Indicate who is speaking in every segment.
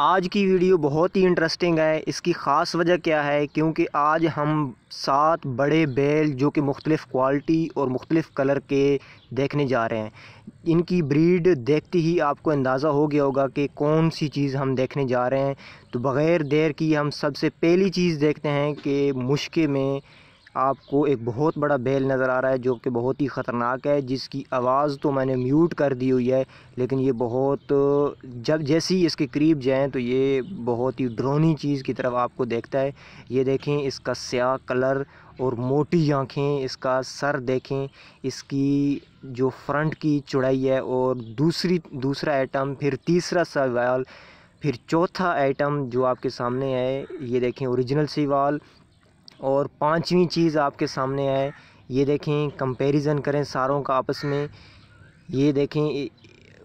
Speaker 1: आज की वीडियो बहुत ही इंटरेस्टिंग है इसकी ख़ास वजह क्या है क्योंकि आज हम सात बड़े बैल जो कि मुख्तलिफ़ क्वालिटी और मुख्तलिफ़ कलर के देखने जा रहे हैं इनकी ब्रीड देखते ही आपको अंदाज़ा हो गया होगा कि कौन सी चीज़ हम देखने जा रहे हैं तो बग़ैर देर की हम सबसे पहली चीज़ देखते हैं कि मुश्के में आपको एक बहुत बड़ा बैल नज़र आ रहा है जो कि बहुत ही ख़तरनाक है जिसकी आवाज़ तो मैंने म्यूट कर दी हुई है लेकिन ये बहुत जब जैसे ही इसके करीब जाएँ तो ये बहुत ही ड्रोनी चीज़ की तरफ आपको देखता है ये देखें इसका स्या कलर और मोटी आँखें इसका सर देखें इसकी जो फ्रंट की चौड़ाई है और दूसरी दूसरा आइटम फिर तीसरा सवाल फिर चौथा आइटम जो आपके सामने है ये देखें ओरिजिनल सीवाल और पांचवी चीज़ आपके सामने आए ये देखें कंपैरिजन करें सारों का आपस में ये देखें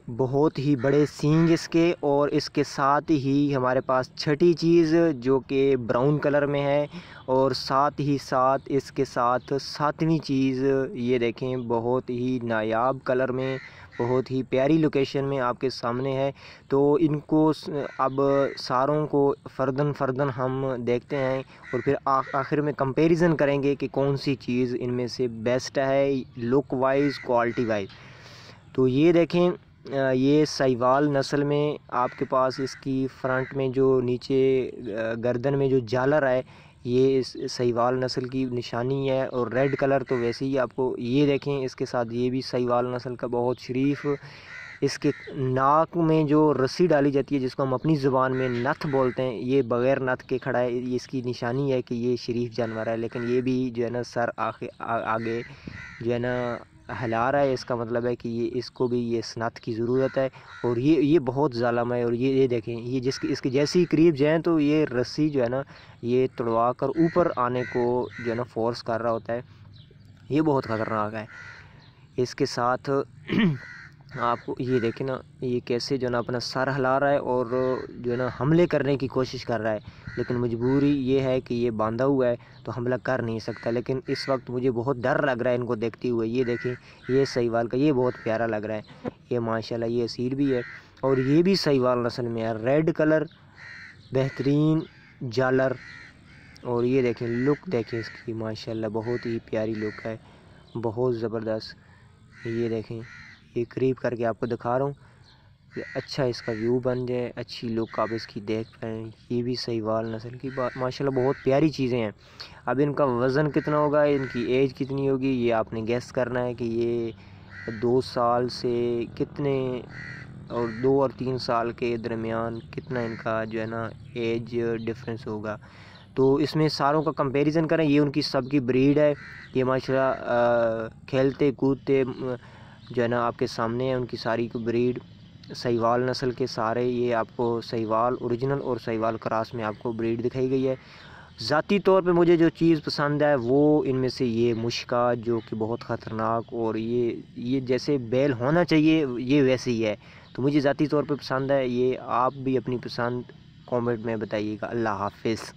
Speaker 1: बहुत ही बड़े सींग इसके और इसके साथ ही हमारे पास छठी चीज़ जो कि ब्राउन कलर में है और साथ ही साथ इसके साथ सातवीं चीज़ ये देखें बहुत ही नायाब कलर में बहुत ही प्यारी लोकेशन में आपके सामने है तो इनको अब सारों को फर्दन फर्दन हम देखते हैं और फिर आखिर में कंपैरिजन करेंगे कि कौन सी चीज़ इनमें से बेस्ट है लुक वाइज क्वालिटी वाइज तो ये देखें ये साहिवाल नस्ल में आपके पास इसकी फ्रंट में जो नीचे गर्दन में जो जालर है ये सहीवाल नस्ल की निशानी है और रेड कलर तो वैसे ही आपको ये देखें इसके साथ ये भी सहीवाल नस्ल का बहुत शरीफ इसके नाक में जो रस्सी डाली जाती है जिसको हम अपनी ज़ुबान में नथ बोलते हैं ये बग़ैर नथ के खड़ा है ये इसकी निशानी है कि ये शरीफ जानवर है लेकिन ये भी जो है ना सर आगे आगे जो है ना हिला रहा है इसका मतलब है कि ये इसको भी ये स्नात की ज़रूरत है और ये ये बहुत ज़ालम है और ये ये देखें ये जिसकी इसके जैसे ही करीब जाएँ तो ये रस्सी जो है ना ये तोड़वा कर ऊपर आने को जो है ना फोर्स कर रहा होता है ये बहुत ख़तरनाक है इसके साथ हाँ, आपको ये देखें ना ये कैसे जो ना अपना सर हिला रहा है और जो ना हमले करने की कोशिश कर रहा है लेकिन मजबूरी ये है कि ये बांधा हुआ है तो हमला कर नहीं सकता लेकिन इस वक्त मुझे बहुत डर लग रहा है इनको देखते हुए ये देखें ये सहीवाल का ये बहुत प्यारा लग रहा है ये माशाला ये सीर भी है और ये भी सहीवाल नसल में है रेड कलर बेहतरीन जालर और ये देखें लुक देखें इसकी माशाल्लाह बहुत ही प्यारी लुक है बहुत ज़बरदस्त ये देखें ये करीब करके आपको दिखा रहा हूँ अच्छा इसका व्यू बन जाए अच्छी लुक आप इसकी देख पाएँ ये भी सही वाल नस्ल की माशा माशाल्लाह बहुत प्यारी चीज़ें हैं अब इनका वज़न कितना होगा इनकी एज कितनी होगी ये आपने गैस करना है कि ये दो साल से कितने और दो और तीन साल के दरमियान कितना इनका जो है ना एज डिफरेंस होगा तो इसमें सारों का कंपैरिजन करें ये उनकी सबकी ब्रीड है ये माशाल्लाह खेलते कूदते जो है ना आपके सामने है उनकी सारी की ब्रीड सहीवाल नस्ल के सारे ये आपको सहीवाल ओरिजिनल और सहीवाल क्रास में आपको ब्रीड दिखाई गई है ज़ाती तौर पे मुझे जो चीज़ पसंद है वो इनमें से ये मुश्का जो कि बहुत ख़तरनाक और ये ये जैसे बैल होना चाहिए ये वैसे ही है तो मुझे ज़ाती तौर पे पसंद है ये आप भी अपनी पसंद कमेंट में बताइएगा अल्लाह हाफिज़